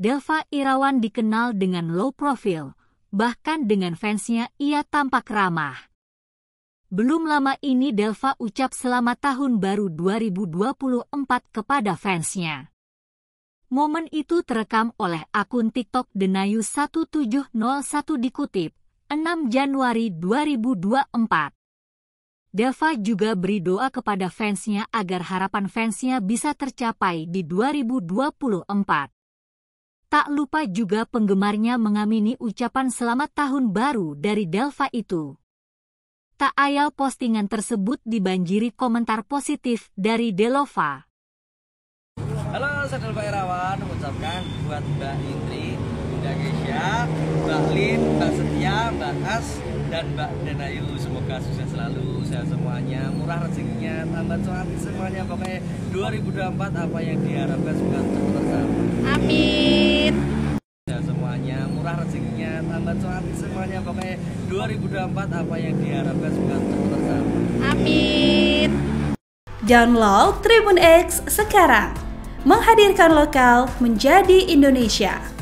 Delva Irawan dikenal dengan low profile, bahkan dengan fansnya ia tampak ramah. Belum lama ini Delva ucap selamat tahun baru 2024 kepada fansnya. Momen itu terekam oleh akun TikTok Denayu 1701 dikutip 6 Januari 2024. Delva juga beri doa kepada fansnya agar harapan fansnya bisa tercapai di 2024. Tak lupa juga penggemarnya mengamini ucapan selamat tahun baru dari Delva itu. Tak ayal postingan tersebut dibanjiri komentar positif dari Delova. Halo, saya Delva Irawan mengucapkan buat Mbak Indri, Mbak Geisha, Mbak Lin, Mbak Setia, Mbak As, dan Mbak Denayu. Semoga sukses selalu, sehat semuanya, murah rezekinya, tambah cuan semuanya. Pokoknya 2024 apa yang diharapkan semoga tercapai. Amin semuanya tambah semangat semuanya pokoknya 2024 apa yang diharapkan semoga tercapai amin download Tribun X sekarang menghadirkan lokal menjadi Indonesia